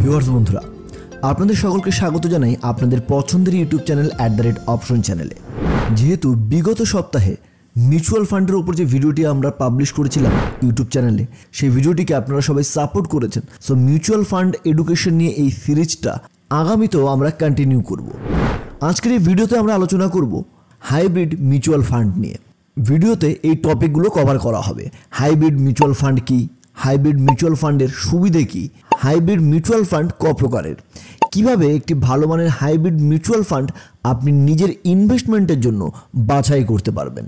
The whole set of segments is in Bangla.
ভিউয়ার্স বন্ধুরা আপনাদের সকলকে স্বাগত জানাই আপনাদের পছন্দের YouTube channel at the rate option চ্যানেলে যেহেতু বিগত সপ্তাহে মিউচুয়াল ফান্ডের ওপর যে ভিডিওটি আমরা পাবলিশ করেছিলাম ইউটিউব চ্যানেলে সেই ভিডিওটিকে আপনারা সবাই সাপোর্ট করেছেন সো মিউচুয়াল ফান্ড এডুকেশন নিয়ে এই সিরিজটা আগামীতেও আমরা কন্টিনিউ করব আজকের এই ভিডিওতে আমরা আলোচনা করব হাইব্রিড মিউচুয়াল ফান্ড নিয়ে ভিডিওতে এই টপিকগুলো কভার করা হবে হাইব্রিড মিউচুয়াল ফান্ড কী হাইব্রিড মিউচুয়াল ফান্ডের সুবিধে কী হাইব্রিড মিউচুয়াল ফান্ড ক প্রকারের কীভাবে একটি ভালো মানের হাইব্রিড মিউচুয়াল ফান্ড আপনি নিজের ইনভেস্টমেন্টের জন্য বাছাই করতে পারবেন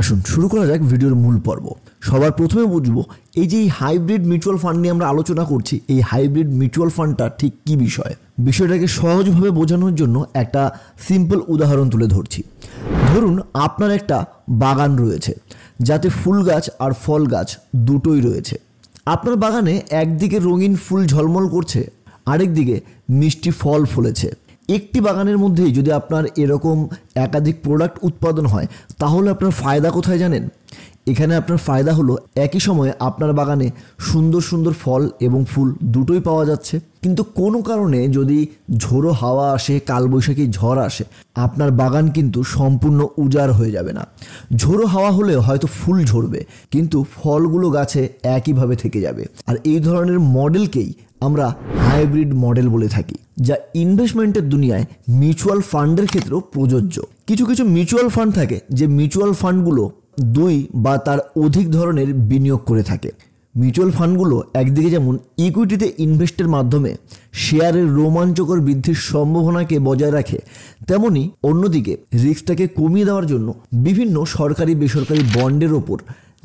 আসুন শুরু করা যাক ভিডিওর মূল পর্ব সবার প্রথমে বুঝব এই যে হাইব্রিড মিউচুয়াল ফান্ড নিয়ে আমরা আলোচনা করছি এই হাইব্রিড মিউচুয়াল ফান্ডটা ঠিক কী বিষয় বিষয়টাকে সহজভাবে বোঝানোর জন্য একটা সিম্পল উদাহরণ তুলে ধরছি ধরুন আপনার একটা বাগান রয়েছে যাতে ফুল গাছ আর ফল গাছ দুটোই রয়েছে আপনার বাগানে একদিকে রঙিন ফুল ঝলমল করছে আরেকদিকে মিষ্টি ফল ফলেছে একটি বাগানের মধ্যেই যদি আপনার এরকম একাধিক প্রোডাক্ট উৎপাদন হয় তাহলে আপনার ফায়দা কোথায় জানেন এখানে আপনার ফায়দা হলো একই সময়ে আপনার বাগানে সুন্দর সুন্দর ফল এবং ফুল দুটোই পাওয়া যাচ্ছে কিন্তু কোনো কারণে যদি ঝোড়ো হাওয়া আসে কালবৈশাখী ঝড় আসে আপনার বাগান কিন্তু সম্পূর্ণ উজাড় হয়ে যাবে না ঝোড়ো হাওয়া হলে হয়তো ফুল ঝরবে কিন্তু ফলগুলো গাছে একইভাবে থেকে যাবে আর এই ধরনের মডেলকেই আমরা হাইব্রিড মডেল বলে থাকি যা ইনভেস্টমেন্টের দুনিয়ায় মিউচুয়াল ফান্ডের ক্ষেত্রেও প্রযোজ্য কিছু কিছু মিউচুয়াল ফান্ড থাকে যে মিউচুয়াল ফান্ডগুলো দুই বা তার অধিক ধরনের বিনিয়োগ করে থাকে মিউচুয়াল ফান্ডগুলো একদিকে যেমন ইকুইটিতে ইনভেস্টের মাধ্যমে শেয়ারের রোমাঞ্চকর বৃদ্ধির সম্ভাবনাকে বজায় রাখে তেমনি অন্যদিকে রিস্কটাকে কমিয়ে দেওয়ার জন্য বিভিন্ন সরকারি বেসরকারি বন্ডের ওপর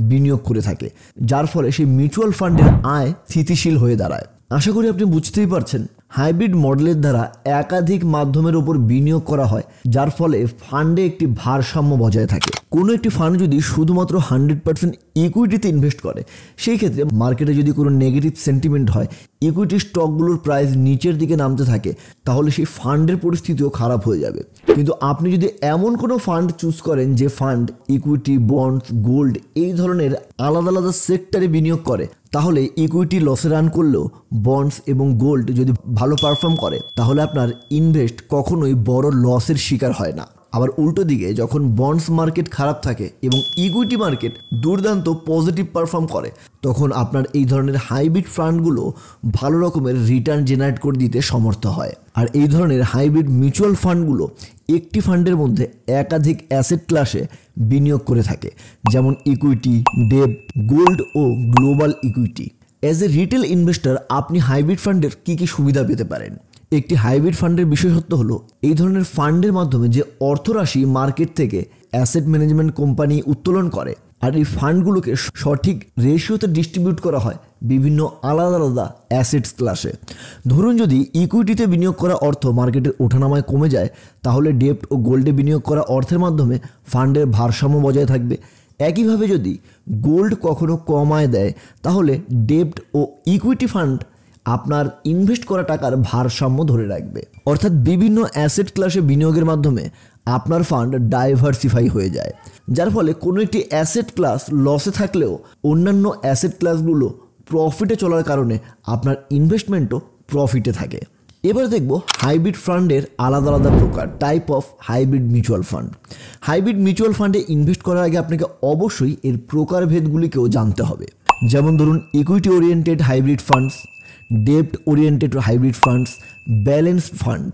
বিনিয়োগ করে থাকে যার ফলে সেই মিউচুয়াল ফান্ডের আয় স্থিতিশীল হয়ে দাঁড়ায় আশা করি আপনি বুঝতেই পারছেন হাইব্রিড মডেলের দ্বারা একাধিক মাধ্যমের ওপর বিনিয়োগ করা হয় যার ফলে ফান্ডে একটি ভারসাম্য বজায় থাকে কোনো একটি ফান্ড যদি শুধুমাত্র হান্ড্রেড পার্সেন্ট ইকুইটিতে ইনভেস্ট করে সেই ক্ষেত্রে মার্কেটে যদি কোনো নেগেটিভ সেন্টিমেন্ট হয় ইকুইটি স্টকগুলোর প্রাইস নিচের দিকে নামতে থাকে তাহলে সেই ফান্ডের পরিস্থিতিও খারাপ হয়ে যাবে কিন্তু আপনি যদি এমন কোনো ফান্ড চুজ করেন যে ফান্ড ইকুইটি বন্ডস গোল্ড এই ধরনের আলাদা আলাদা সেক্টরে বিনিয়োগ করে তাহলে ইকুইটি লসে রান করলেও বন্ডস এবং গোল্ড যদি ভালো পারফর্ম করে তাহলে আপনার ইনভেস্ট কখনোই বড় লসের শিকার হয় না আবার উল্টো দিকে যখন বন্ডস মার্কেট খারাপ থাকে এবং ইকুইটি মার্কেট দুর্দান্ত পজিটিভ পারফর্ম করে তখন আপনার এই ধরনের হাইব্রিড ফান্ডগুলো ভালো রকমের রিটার্ন জেনারেট করে দিতে সমর্থ হয় আর এই ধরনের হাইব্রিড মিউচুয়াল ফান্ডগুলো একটি ফান্ডের মধ্যে একাধিক অ্যাসেট ক্লাসে বিনিয়োগ করে থাকে যেমন ইকুইটি ডেব গোল্ড ও global equity as a retail investor আপনি হাইব্রিড ফান্ডের কী কী সুবিধা পেতে পারেন একটি হাইব্রিড ফান্ডের বিশেষত্ব হলো এই ধরনের ফান্ডের মাধ্যমে যে অর্থরাশি মার্কেট থেকে অ্যাসেট ম্যানেজমেন্ট কোম্পানি উত্তোলন করে আর এই ফান্ডগুলোকে সঠিক রেশিওতে ডিস্ট্রিবিউট করা হয় বিভিন্ন আলাদা আলাদা অ্যাসেটস ক্লাসে ধরুন যদি ইকুইটিতে বিনিয়োগ করা অর্থ মার্কেটের ওঠানামায় কমে যায় তাহলে ডেপ্ট ও গোল্ডে বিনিয়োগ করা অর্থের মাধ্যমে ফান্ডের ভারসাম্য বজায় থাকবে একইভাবে যদি গোল্ড কখনো কমায় দেয় তাহলে ডেপ্ট ও ইকুইটি ফান্ড আপনার ইনভেস্ট করা টাকার ভারসাম্য ধরে রাখবে অর্থাৎ বিভিন্ন অ্যাসেট ক্লাসে বিনিয়োগের মাধ্যমে আপনার ফান্ড ডাইভার্সিফাই হয়ে যায় যার ফলে কোনো একটি অ্যাসেট ক্লাস লসে থাকলেও অন্যান্য অ্যাসেট ক্লাসগুলো প্রফিটে চলার কারণে আপনার ইনভেস্টমেন্টও প্রফিটে থাকে এবার দেখব হাইব্রিড ফান্ডের আলাদা আলাদা প্রকার type of hybrid mutual fund hybrid mutual ফান্ডে ইনভেস্ট করার আগে আপনাকে অবশ্যই এর প্রকারভেদগুলিকেও জানতে হবে যেমন ধরুন ইকুইটি ওরিয়েন্টেড হাইব্রিড ফান্ডস ডেপ্ট oriented hybrid funds balanced fund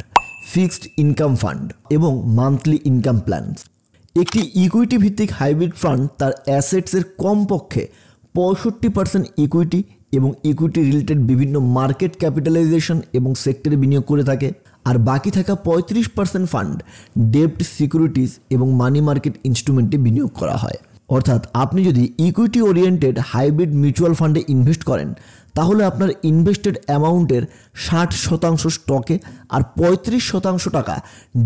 fixed income fund এবং মান্থলি ইনকাম প্ল্যানস একটি ইকুইটি ভিত্তিক হাইব্রিড ফান্ড তার অ্যাসেটসের কমপক্ষে পঁয়ষট্টি পার্সেন্ট ইকুইটি এবং ইকুইটি রিলেটেড বিভিন্ন মার্কেট ক্যাপিটালাইজেশন এবং সেক্টরে বিনিয়োগ করে থাকে আর বাকি থাকা পঁয়ত্রিশ পার্সেন্ট ফান্ড ডেপ্ট সিকিউরিটিজ এবং মানি মার্কেট ইনস্ট্রুমেন্টে বিনিয়োগ করা হয় অর্থাৎ আপনি যদি ইকুইটি ওরিয়েন্টেড হাইব্রিড মিউচুয়াল ফান্ডে ইনভেস্ট করেন তাহলে আপনার ইনভেস্টেড অ্যামাউন্টের ষাট শতাংশ স্টকে আর পঁয়ত্রিশ শতাংশ টাকা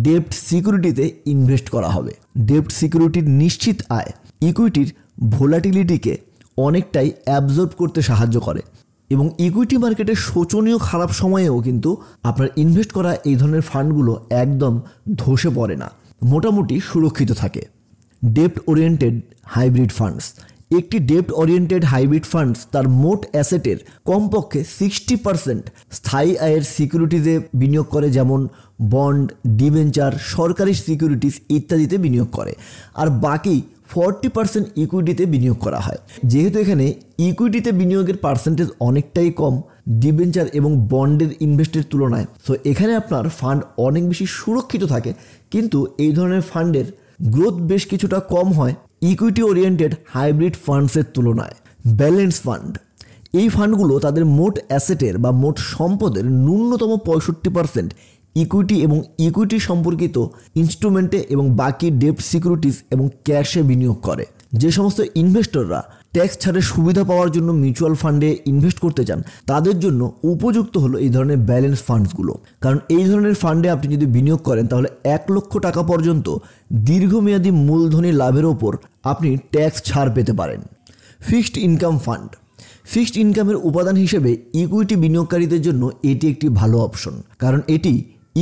ডেপ্ট সিকিউরিটিতে ইনভেস্ট করা হবে ডেপ্ট সিকিউরিটির নিশ্চিত আয় ইকুইটির ভোলাটিলিটিকে অনেকটাই অ্যাবজর্ব করতে সাহায্য করে এবং ইকুইটি মার্কেটের শোচনীয় খারাপ সময়েও কিন্তু আপনার ইনভেস্ট করা এই ধরনের ফান্ডগুলো একদম ধসে পড়ে না মোটামুটি সুরক্ষিত থাকে ডেপ্ট ওরিয়েন্টেড হাইব্রিড ফান্ডস একটি ডেপ্ট ওরিয়েন্টেড হাইব্রিড ফান্ডস তার মোট অ্যাসেটের কমপক্ষে সিক্সটি পার্সেন্ট স্থায়ী আয়ের সিকিউরিটিজে বিনিয়োগ করে যেমন বন্ড ডিভেঞ্চার সরকারি সিকিউরিটিস ইত্যাদিতে বিনিয়োগ করে আর বাকি ফর্টি পার্সেন্ট ইকুইটিতে বিনিয়োগ করা হয় যেহেতু এখানে ইকুইটিতে বিনিয়োগের পার্সেন্টেজ অনেকটাই কম ডিভেঞ্চার এবং বন্ডের ইনভেস্টের তুলনায় তো এখানে আপনার ফান্ড অনেক বেশি সুরক্ষিত থাকে কিন্তু এই ধরনের ফান্ডের গ্রোথ বেশ কিছুটা কম হয় ইকুইটি ওরিয়েন্টেড হাইব্রিড ফান্ডসের তুলনায় ব্যালেন্স ফান্ড এই ফান্ডগুলো তাদের মোট অ্যাসেটের বা মোট সম্পদের ন্যূনতম পঁয়ষট্টি পার্সেন্ট ইকুইটি এবং ইকুইটি সম্পর্কিত ইনস্ট্রুমেন্টে এবং বাকি ডেপ সিকিউরিটিস এবং ক্যাশে বিনিয়োগ করে যে সমস্ত ইনভেস্টররা ট্যাক্স ছাড়ের সুবিধা পাওয়ার জন্য মিউচুয়াল ফান্ডে ইনভেস্ট করতে চান তাদের জন্য উপযুক্ত হলো এই ধরনের ব্যালেন্স ফান্ডসগুলো কারণ এই ধরনের ফান্ডে আপনি যদি বিনিয়োগ করেন তাহলে এক লক্ষ টাকা পর্যন্ত দীর্ঘমেয়াদী মূলধনী লাভের ওপর আপনি ট্যাক্স ছাড় পেতে পারেন ফিক্সড ইনকাম ফান্ড ফিক্সড ইনকামের উপাদান হিসেবে ইকুইটি বিনিয়োগকারীদের জন্য এটি একটি ভালো অপশন কারণ এটি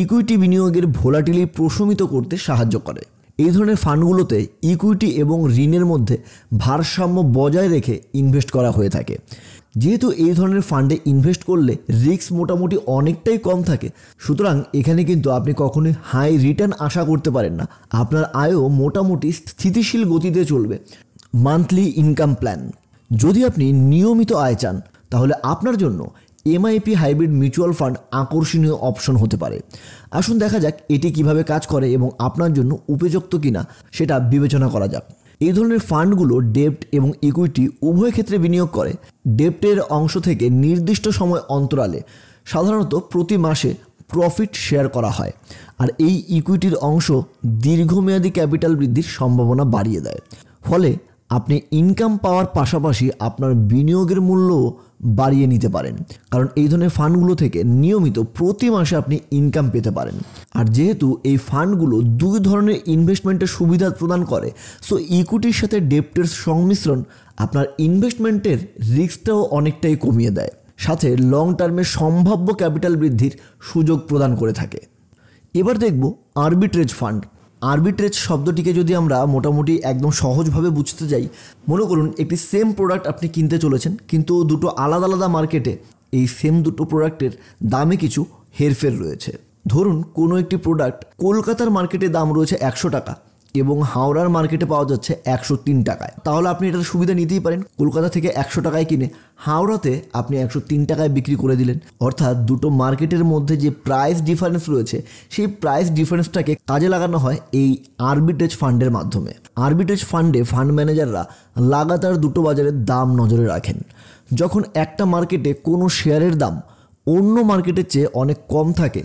ইকুইটি বিনিয়োগের ভোলাটিলি প্রশমিত করতে সাহায্য করে এই ধরনের ফান্ডগুলোতে ইকুইটি এবং ঋণের মধ্যে ভারসাম্য বজায় রেখে ইনভেস্ট করা হয়ে থাকে যেহেতু এই ধরনের ফান্ডে ইনভেস্ট করলে রিস্ক মোটামুটি অনেকটাই কম থাকে সুতরাং এখানে কিন্তু আপনি কখনোই হাই রিটার্ন আশা করতে পারেন না আপনার আয়ও মোটামুটি স্থিতিশীল গতিতে চলবে মান্থলি ইনকাম প্ল্যান যদি আপনি নিয়মিত আয় চান তাহলে আপনার জন্য এমআইপি হাইব্রিড মিউচুয়াল ফান্ড আকর্ষণীয় অপশন হতে পারে আসুন দেখা যাক এটি কিভাবে কাজ করে এবং আপনার জন্য উপযুক্ত কিনা সেটা বিবেচনা করা যাক এই ধরনের ফান্ডগুলো ডেপ্ট এবং ইকুইটি উভয় ক্ষেত্রে বিনিয়োগ করে ডেপ্টের অংশ থেকে নির্দিষ্ট সময় অন্তরালে সাধারণত প্রতি মাসে প্রফিট শেয়ার করা হয় আর এই ইকুইটির অংশ দীর্ঘমেয়াদী ক্যাপিটাল বৃদ্ধির সম্ভাবনা বাড়িয়ে দেয় ফলে আপনি ইনকাম পাওয়ার পাশাপাশি আপনার বিনিয়োগের মূল্যও বাড়িয়ে নিতে পারেন কারণ এই ধরনের ফান্ডগুলো থেকে নিয়মিত প্রতি মাসে আপনি ইনকাম পেতে পারেন আর যেহেতু এই ফান্ডগুলো দুই ধরনের ইনভেস্টমেন্টের সুবিধা প্রদান করে সো ইকুইটির সাথে ডেপ্টের সংমিশ্রণ আপনার ইনভেস্টমেন্টের রিস্কটাও অনেকটাই কমিয়ে দেয় সাথে লং টার্মে সম্ভাব্য ক্যাপিটাল বৃদ্ধির সুযোগ প্রদান করে থাকে এবার দেখব আরবিট্রেজ ফান্ড আর্বিট্রেজ শব্দটিকে যদি আমরা মোটামুটি একদম সহজভাবে বুঝতে যাই মনে করুন একটি সেম প্রোডাক্ট আপনি কিনতে চলেছেন কিন্তু দুটো আলাদা আলাদা মার্কেটে এই সেম দুটো প্রোডাক্টের দামে কিছু হেরফের রয়েছে ধরুন কোনো একটি প্রোডাক্ট কলকাতার মার্কেটে দাম রয়েছে একশো টাকা এবং হাওড়ার মার্কেটে পাওয়া যাচ্ছে একশো তিন টাকায় তাহলে আপনি এটার সুবিধা নিতেই পারেন কলকাতা থেকে একশো টাকায় কিনে হাওড়াতে আপনি একশো তিন টাকায় বিক্রি করে দিলেন অর্থাৎ দুটো মার্কেটের মধ্যে যে প্রাইস ডিফারেন্স রয়েছে সেই প্রাইস ডিফারেন্সটাকে কাজে লাগানো হয় এই আরবিটেজ ফান্ডের মাধ্যমে আরবিটেজ ফান্ডে ফান্ড ম্যানেজাররা লাগাতার দুটো বাজারের দাম নজরে রাখেন যখন একটা মার্কেটে কোনো শেয়ারের দাম অন্য মার্কেটের চেয়ে অনেক কম থাকে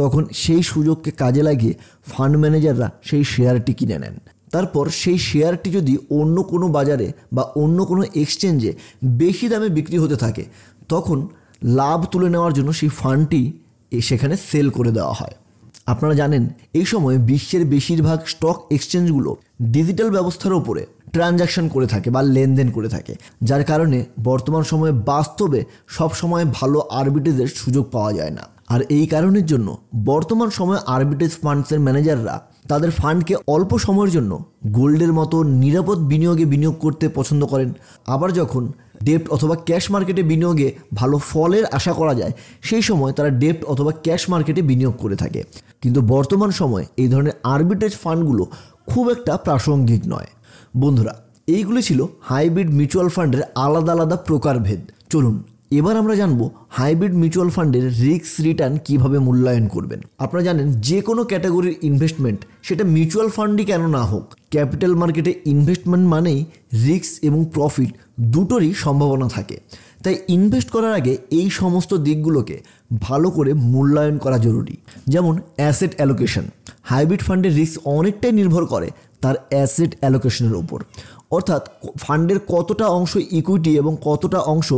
তখন সেই সুযোগকে কাজে লাগিয়ে ফান্ড ম্যানেজাররা সেই শেয়ারটি কিনে নেন তারপর সেই শেয়ারটি যদি অন্য কোনো বাজারে বা অন্য কোনো এক্সচেঞ্জে বেশি দামে বিক্রি হতে থাকে তখন লাভ তুলে নেওয়ার জন্য সেই ফান্ডটি সেখানে সেল করে দেওয়া হয় আপনারা জানেন এই সময় বিশ্বের বেশিরভাগ স্টক এক্সচেঞ্জগুলো ডিজিটাল ব্যবস্থার ওপরে ট্রানজ্যাকশন করে থাকে বা লেনদেন করে থাকে যার কারণে বর্তমান সময়ে বাস্তবে সবসময় ভালো আরবিটেজের সুযোগ পাওয়া যায় না আর এই কারণের জন্য বর্তমান সময়ে আরবিটেজ ফান্ডসের ম্যানেজাররা তাদের ফান্ডকে অল্প সময়ের জন্য গোল্ডের মতো নিরাপদ বিনিয়োগে বিনিয়োগ করতে পছন্দ করেন আবার যখন ডেপ্ট অথবা ক্যাশ মার্কেটে বিনিয়োগে ভালো ফলের আশা করা যায় সেই সময় তারা ডেপ্ট অথবা ক্যাশ মার্কেটে বিনিয়োগ করে থাকে কিন্তু বর্তমান সময়ে এই ধরনের আরবিটেজ ফান্ডগুলো খুব একটা প্রাসঙ্গিক নয় বন্ধুরা এইগুলি ছিল হাইব্রিড মিউচুয়াল ফান্ডের আলাদা আলাদা প্রকারভেদ চলুন এবার আমরা জানবো হাইব্রিড মিউচুয়াল ফান্ডের রিস্ক রিটার্ন কিভাবে মূল্যায়ন করবেন আপনারা জানেন যে কোনো ক্যাটাগরির ইনভেস্টমেন্ট সেটা মিউচুয়াল ফান্ডই কেন না হোক ক্যাপিটাল মার্কেটে ইনভেস্টমেন্ট মানেই রিস্ক এবং প্রফিট দুটোরই সম্ভাবনা থাকে তাই ইনভেস্ট করার আগে এই সমস্ত দিকগুলোকে ভালো করে মূল্যায়ন করা জরুরি যেমন অ্যাসেট অ্যালোকেশন হাইব্রিড ফান্ডের রিস্ক অনেকটাই নির্ভর করে তার অ্যাসেট অ্যালোকেশনের উপর অর্থাৎ ফান্ডের কতটা অংশ ইকুইটি এবং কতটা অংশ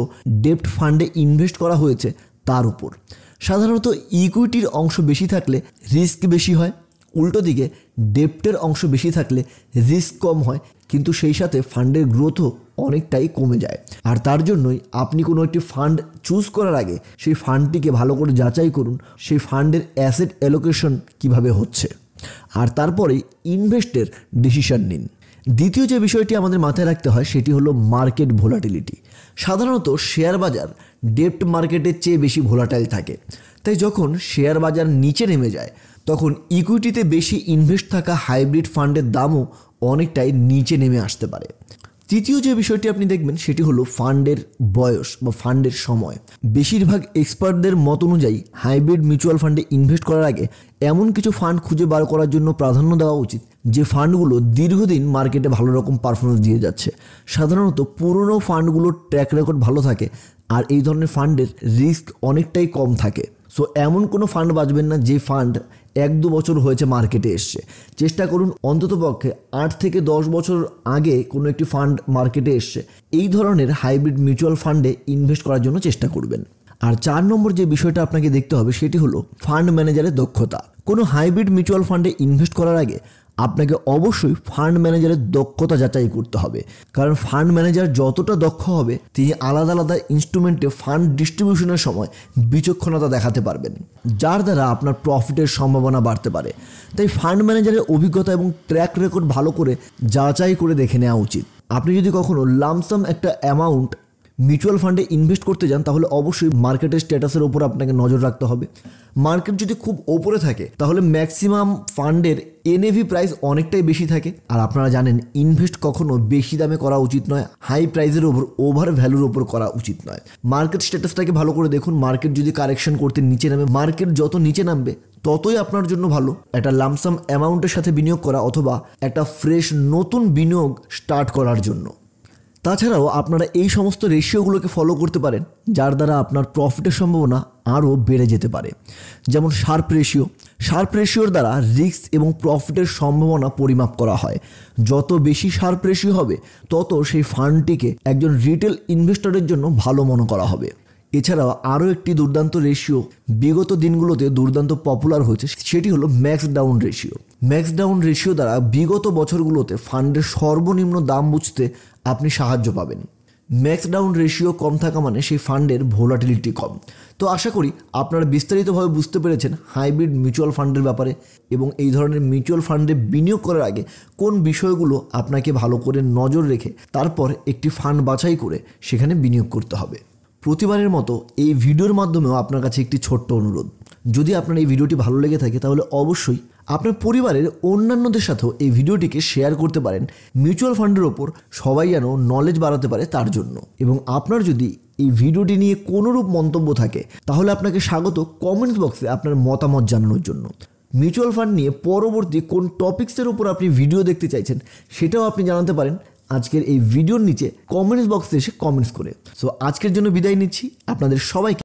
ডেপ্ট ফান্ডে ইনভেস্ট করা হয়েছে তার উপর সাধারণত ইকুইটির অংশ বেশি থাকলে রিস্ক বেশি হয় উল্টো দিকে ডেপ্টের অংশ বেশি থাকলে রিস্ক কম হয় কিন্তু সেই সাথে ফান্ডের গ্রোথও অনেকটাই কমে যায় আর তার জন্যই আপনি কোনো একটি ফান্ড চুজ করার আগে সেই ফান্ডটিকে ভালো করে যাচাই করুন সেই ফান্ডের অ্যাসেট অ্যালোকেশন কিভাবে হচ্ছে আর তারপরেই ইনভেস্টের ডিসিশন নিন দ্বিতীয় যে বিষয়টি আমাদের মাথায় রাখতে হয় সেটি হলো মার্কেট ভোলাটিলিটি সাধারণত শেয়ার বাজার ডেপ্ট মার্কেটের চেয়ে বেশি ভোলাটাইল থাকে তাই যখন শেয়ার বাজার নিচে নেমে যায় তখন ইকুইটিতে বেশি ইনভেস্ট থাকা হাইব্রিড ফান্ডের দামও অনেকটাই নিচে নেমে আসতে পারে তৃতীয় যে বিষয়টি আপনি দেখবেন সেটি হলো ফান্ডের বয়স বা ফান্ডের সময় বেশিরভাগ এক্সপার্টদের মত অনুযায়ী হাইব্রিড মিউচুয়াল ফান্ডে ইনভেস্ট করার আগে এমন কিছু ফান্ড খুঁজে বার করার জন্য প্রাধান্য দেওয়া উচিত যে ফান্ডগুলো দীর্ঘদিন মার্কেটে ভালো রকম পারফরমেন্স দিয়ে যাচ্ছে সাধারণত পুরনো ফান্ডগুলোর ট্র্যাক রেকর্ড ভালো থাকে আর এই ধরনের ফান্ডের রিস্ক অনেকটাই কম থাকে সো এমন কোনো ফান্ড বাঁচবেন না যে ফান্ড এক দু বছর হয়েছে মার্কেটে এসছে চেষ্টা করুন অন্ততপক্ষে আট থেকে দশ বছর আগে কোনো একটি ফান্ড মার্কেটে এসছে এই ধরনের হাইব্রিড মিউচুয়াল ফান্ডে ইনভেস্ট করার জন্য চেষ্টা করবেন আর চার নম্বর যে বিষয়টা আপনাকে দেখতে হবে সেটি হলো ফান্ড ম্যানেজারের দক্ষতা কোনো হাইব্রিড মিউচুয়াল ফান্ডে ইনভেস্ট করার আগে আপনাকে অবশ্যই ফান্ড ম্যানেজারের দক্ষতা যাচাই করতে হবে কারণ ফান্ড ম্যানেজার যতটা দক্ষ হবে তিনি আলাদা আলাদা ইনস্ট্রুমেন্টে ফান্ড ডিস্ট্রিবিউশনের সময় বিচক্ষণতা দেখাতে পারবেন যার দ্বারা আপনার প্রফিটের সম্ভাবনা বাড়তে পারে তাই ফান্ড ম্যানেজারের অভিজ্ঞতা এবং ট্র্যাক রেকর্ড ভালো করে যাচাই করে দেখে নেওয়া উচিত আপনি যদি কখনও লামসাম একটা অ্যামাউন্ট মিউচুয়াল ফান্ডে ইনভেস্ট করতে যান তাহলে অবশ্যই মার্কেটের স্ট্যাটাসের ওপর আপনাকে নজর রাখতে হবে মার্কেট যদি খুব ওপরে থাকে তাহলে ম্যাক্সিমাম ফান্ডের এনএভি প্রাইস অনেকটাই বেশি থাকে আর আপনারা জানেন ইনভেস্ট কখনো বেশি দামে করা উচিত নয় হাই প্রাইসের ওপর ওভার ভ্যালুর ওপর করা উচিত নয় মার্কেট স্ট্যাটাসটাকে ভালো করে দেখুন মার্কেট যদি কারেকশন করতে নিচে নামে মার্কেট যত নিচে নামবে ততই আপনার জন্য ভালো একটা লামসাম অ্যামাউন্টের সাথে বিনিয়োগ করা অথবা একটা ফ্রেশ নতুন বিনিয়োগ স্টার্ট করার জন্য তাছাড়াও আপনারা এই সমস্ত রেশিওগুলোকে ফলো করতে পারেন যার দ্বারা আপনার প্রফিটের সম্ভাবনা আরও বেড়ে যেতে পারে যেমন শার্প রেশিও শার্প রেশিওর দ্বারা রিস্ক এবং প্রফিটের সম্ভাবনা পরিমাপ করা হয় যত বেশি শার্প রেশিও হবে তত সেই ফান্ডটিকে একজন রিটেল ইনভেস্টরের জন্য ভালো মনে করা হবে এছাড়াও আরও একটি দুর্দান্ত রেশিও বিগত দিনগুলোতে দুর্দান্ত পপুলার হয়েছে সেটি হলো max down ratio max down ratio দ্বারা বিগত বছরগুলোতে ফান্ডের সর্বনিম্ন দাম বুঝতে আপনি সাহায্য পাবেন ম্যাক্স ডাউন রেশিও কম থাকা মানে সেই ফান্ডের ভোলাটিলিটি কম তো আশা করি আপনারা বিস্তারিতভাবে বুঝতে পেরেছেন হাইব্রিড মিউচুয়াল ফান্ডের ব্যাপারে এবং এই ধরনের মিউচুয়াল ফান্ডে বিনিয়োগ করার আগে কোন বিষয়গুলো আপনাকে ভালো করে নজর রেখে তারপর একটি ফান্ড বাছাই করে সেখানে বিনিয়োগ করতে হবে প্রতিবারের মতো এই ভিডিওর মাধ্যমেও আপনার কাছে একটি ছোট্ট অনুরোধ যদি আপনার এই ভিডিওটি ভালো লেগে থাকে তাহলে অবশ্যই আপনার পরিবারের অন্যান্যদের সাথেও এই ভিডিওটিকে শেয়ার করতে পারেন মিউচুয়াল ফান্ডের ওপর সবাই যেন নলেজ বাড়াতে পারে তার জন্য এবং আপনার যদি এই ভিডিওটি নিয়ে কোনোরূপ মন্তব্য থাকে তাহলে আপনাকে স্বাগত কমেন্টস বক্সে আপনার মতামত জানানোর জন্য মিউচুয়াল ফান্ড নিয়ে পরবর্তী কোন টপিক্সের উপর আপনি ভিডিও দেখতে চাইছেন সেটাও আপনি জানাতে পারেন আজকের এই ভিডিওর নিচে কমেন্টস বক্সে এসে কমেন্টস করে সো আজকের জন্য বিদায় নিচ্ছি আপনাদের সবাইকে